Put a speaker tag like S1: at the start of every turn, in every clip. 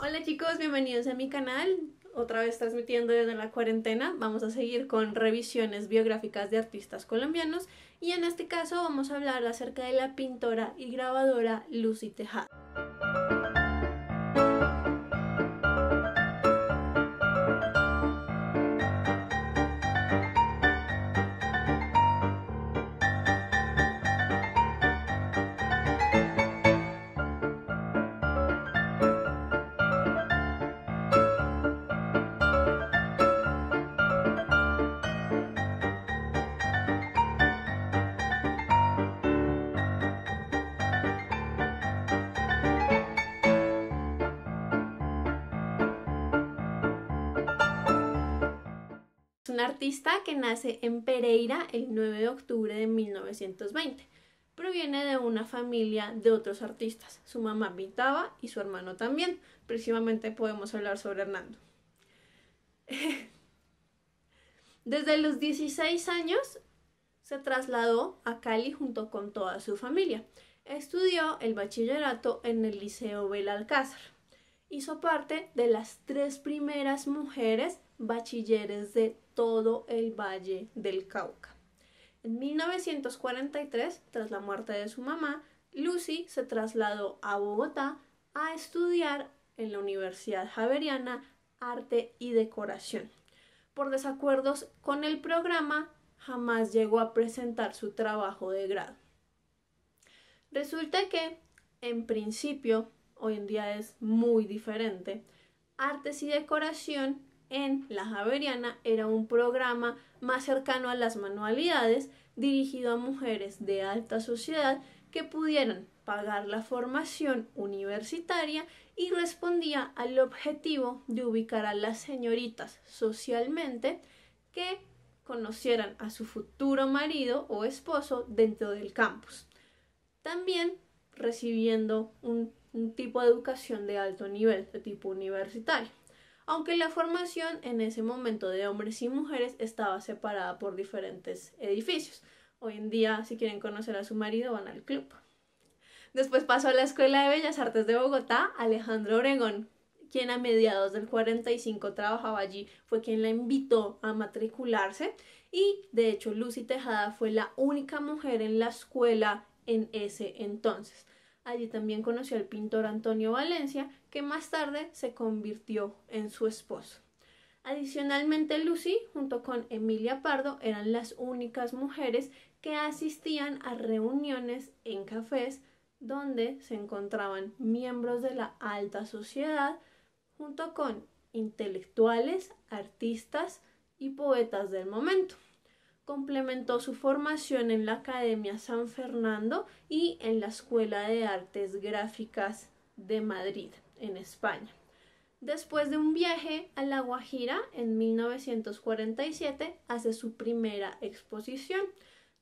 S1: Hola chicos, bienvenidos a mi canal. Otra vez transmitiendo desde la cuarentena. Vamos a seguir con revisiones biográficas de artistas colombianos y en este caso vamos a hablar acerca de la pintora y grabadora Lucy Tejada. un artista que nace en Pereira el 9 de octubre de 1920. Proviene de una familia de otros artistas. Su mamá pintaba y su hermano también. Próximamente podemos hablar sobre Hernando. Desde los 16 años se trasladó a Cali junto con toda su familia. Estudió el bachillerato en el Liceo Belalcázar hizo parte de las tres primeras mujeres bachilleres de todo el Valle del Cauca. En 1943, tras la muerte de su mamá, Lucy se trasladó a Bogotá a estudiar en la Universidad Javeriana Arte y Decoración. Por desacuerdos con el programa, jamás llegó a presentar su trabajo de grado. Resulta que, en principio, hoy en día es muy diferente. Artes y decoración en La Javeriana era un programa más cercano a las manualidades dirigido a mujeres de alta sociedad que pudieran pagar la formación universitaria y respondía al objetivo de ubicar a las señoritas socialmente que conocieran a su futuro marido o esposo dentro del campus. También recibiendo un un tipo de educación de alto nivel, de tipo universitario. Aunque la formación en ese momento de hombres y mujeres estaba separada por diferentes edificios. Hoy en día, si quieren conocer a su marido, van al club. Después pasó a la Escuela de Bellas Artes de Bogotá, Alejandro Oregón, quien a mediados del 45 trabajaba allí, fue quien la invitó a matricularse y de hecho Lucy Tejada fue la única mujer en la escuela en ese entonces. Allí también conoció al pintor Antonio Valencia, que más tarde se convirtió en su esposo. Adicionalmente, Lucy, junto con Emilia Pardo, eran las únicas mujeres que asistían a reuniones en cafés donde se encontraban miembros de la alta sociedad junto con intelectuales, artistas y poetas del momento. Complementó su formación en la Academia San Fernando y en la Escuela de Artes Gráficas de Madrid, en España. Después de un viaje a La Guajira en 1947, hace su primera exposición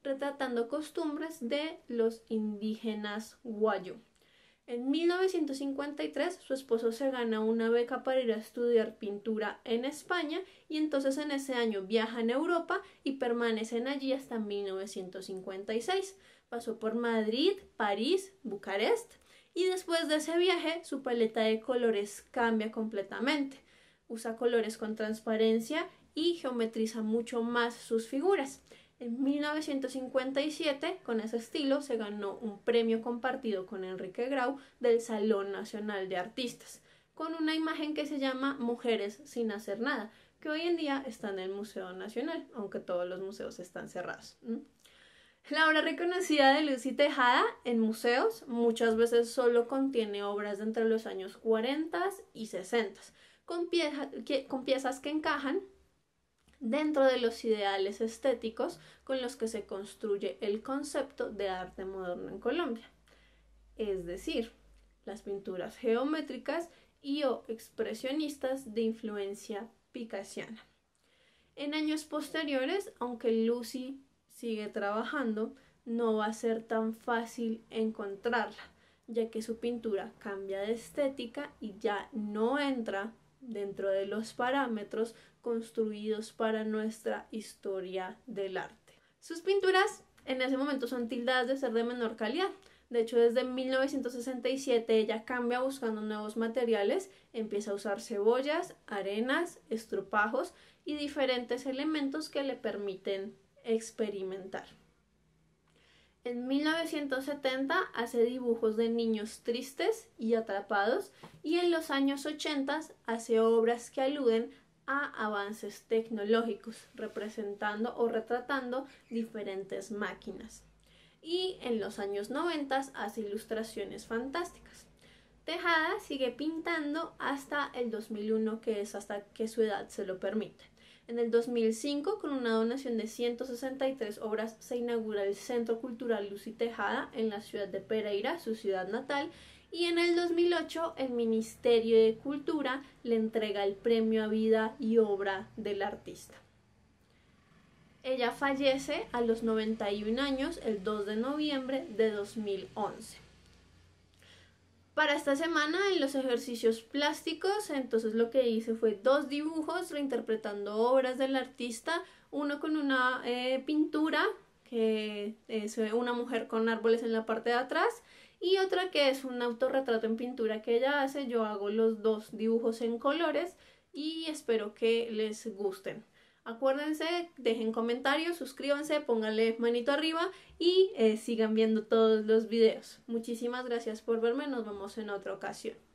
S1: retratando costumbres de los indígenas guayú. En 1953 su esposo se gana una beca para ir a estudiar pintura en España y entonces en ese año viaja a Europa y permanecen allí hasta 1956. Pasó por Madrid, París, Bucarest y después de ese viaje su paleta de colores cambia completamente. Usa colores con transparencia y geometriza mucho más sus figuras. En 1957, con ese estilo, se ganó un premio compartido con Enrique Grau del Salón Nacional de Artistas, con una imagen que se llama Mujeres sin hacer nada, que hoy en día está en el Museo Nacional, aunque todos los museos están cerrados. La obra reconocida de Lucy Tejada en museos muchas veces solo contiene obras de entre los años 40 y 60, con piezas que encajan dentro de los ideales estéticos con los que se construye el concepto de arte moderno en Colombia, es decir, las pinturas geométricas y o expresionistas de influencia picasiana. En años posteriores, aunque Lucy sigue trabajando, no va a ser tan fácil encontrarla, ya que su pintura cambia de estética y ya no entra dentro de los parámetros construidos para nuestra historia del arte. Sus pinturas en ese momento son tildadas de ser de menor calidad. De hecho, desde 1967 ella cambia buscando nuevos materiales, empieza a usar cebollas, arenas, estropajos y diferentes elementos que le permiten experimentar. En 1970 hace dibujos de niños tristes y atrapados y en los años 80 hace obras que aluden a avances tecnológicos, representando o retratando diferentes máquinas. Y en los años 90 hace ilustraciones fantásticas. Tejada sigue pintando hasta el 2001, que es hasta que su edad se lo permite. En el 2005, con una donación de 163 obras, se inaugura el Centro Cultural Lucy Tejada en la ciudad de Pereira, su ciudad natal, y en el 2008 el Ministerio de Cultura le entrega el premio a vida y obra del artista. Ella fallece a los 91 años el 2 de noviembre de 2011. Para esta semana en los ejercicios plásticos, entonces lo que hice fue dos dibujos reinterpretando obras del artista, uno con una eh, pintura que es eh, una mujer con árboles en la parte de atrás y otra que es un autorretrato en pintura que ella hace. Yo hago los dos dibujos en colores y espero que les gusten. Acuérdense, dejen comentarios, suscríbanse, pónganle manito arriba y eh, sigan viendo todos los videos. Muchísimas gracias por verme, nos vemos en otra ocasión.